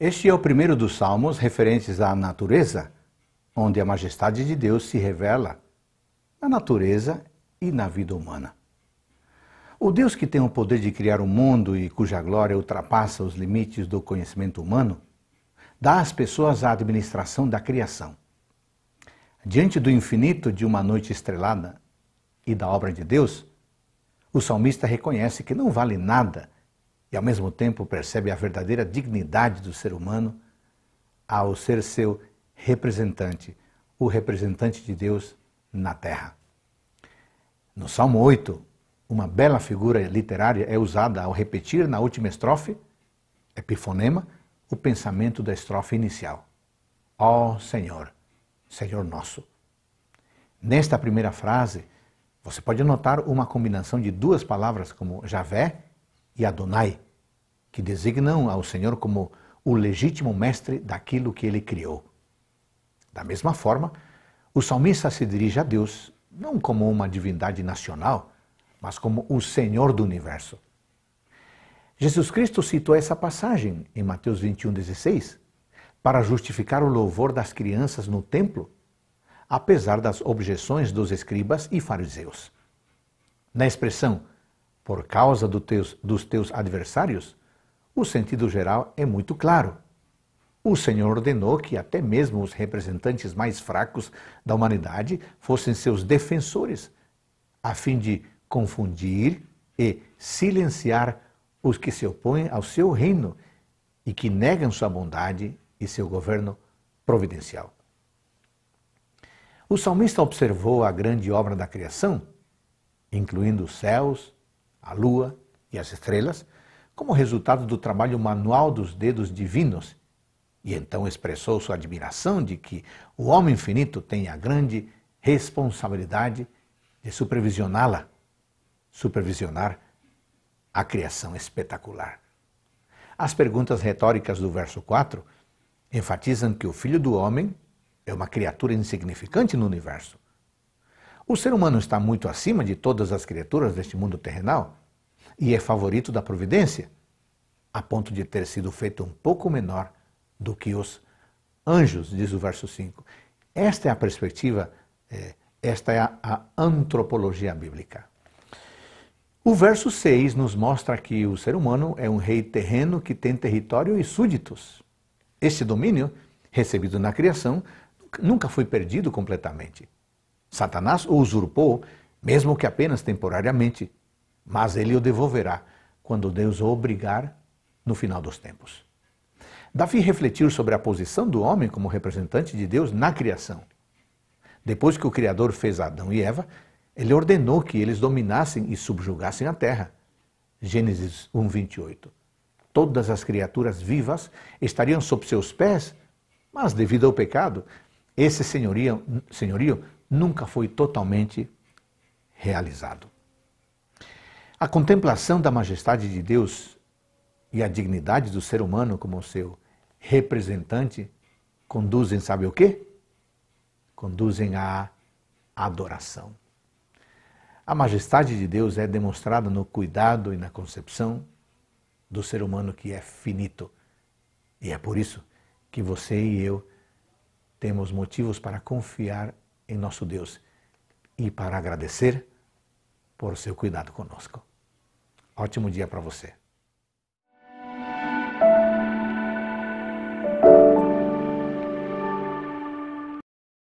Este é o primeiro dos salmos referentes à natureza, onde a majestade de Deus se revela na natureza e na vida humana. O Deus que tem o poder de criar o mundo e cuja glória ultrapassa os limites do conhecimento humano, dá às pessoas a administração da criação. Diante do infinito de uma noite estrelada e da obra de Deus, o salmista reconhece que não vale nada e ao mesmo tempo percebe a verdadeira dignidade do ser humano ao ser seu representante, o representante de Deus na terra. No Salmo 8, uma bela figura literária é usada ao repetir na última estrofe, epifonema, o pensamento da estrofe inicial. Ó oh, Senhor, Senhor nosso. Nesta primeira frase, você pode notar uma combinação de duas palavras como Javé e Adonai, que designam ao Senhor como o legítimo mestre daquilo que ele criou. Da mesma forma, o salmista se dirige a Deus não como uma divindade nacional, mas como o Senhor do universo. Jesus Cristo citou essa passagem em Mateus 21,16 para justificar o louvor das crianças no templo, apesar das objeções dos escribas e fariseus. Na expressão por causa do teus, dos teus adversários, o sentido geral é muito claro. O Senhor ordenou que até mesmo os representantes mais fracos da humanidade fossem seus defensores, a fim de confundir e silenciar os que se opõem ao seu reino e que negam sua bondade e seu governo providencial. O salmista observou a grande obra da criação, incluindo os céus, a lua e as estrelas, como resultado do trabalho manual dos dedos divinos, e então expressou sua admiração de que o homem infinito tem a grande responsabilidade de supervisioná-la, supervisionar a criação espetacular. As perguntas retóricas do verso 4 enfatizam que o filho do homem é uma criatura insignificante no universo, o ser humano está muito acima de todas as criaturas deste mundo terrenal e é favorito da providência, a ponto de ter sido feito um pouco menor do que os anjos, diz o verso 5. Esta é a perspectiva, é, esta é a, antropologia bíblica. O verso 6 nos mostra que o ser humano é um rei terreno que tem território e súditos. Este domínio, recebido na criação, nunca foi perdido completamente. Satanás o usurpou, mesmo que apenas temporariamente, mas ele o devolverá quando Deus o obrigar no final dos tempos. Davi refletiu sobre a posição do homem como representante de Deus na criação. Depois que o Criador fez Adão e Eva, ele ordenou que eles dominassem e subjugassem a terra. Gênesis 1:28. Todas as criaturas vivas estariam sob seus pés, mas devido ao pecado, esse senhorio, senhorio nunca foi totalmente realizado. A contemplação da majestade de Deus e a dignidade do ser humano como seu representante conduzem, sabe o quê? Conduzem à adoração. A majestade de Deus é demonstrada no cuidado e na concepção do ser humano que é finito. E é por isso que você e eu temos motivos para confiar em nosso Deus e para agradecer por seu cuidado conosco. Ótimo dia para você.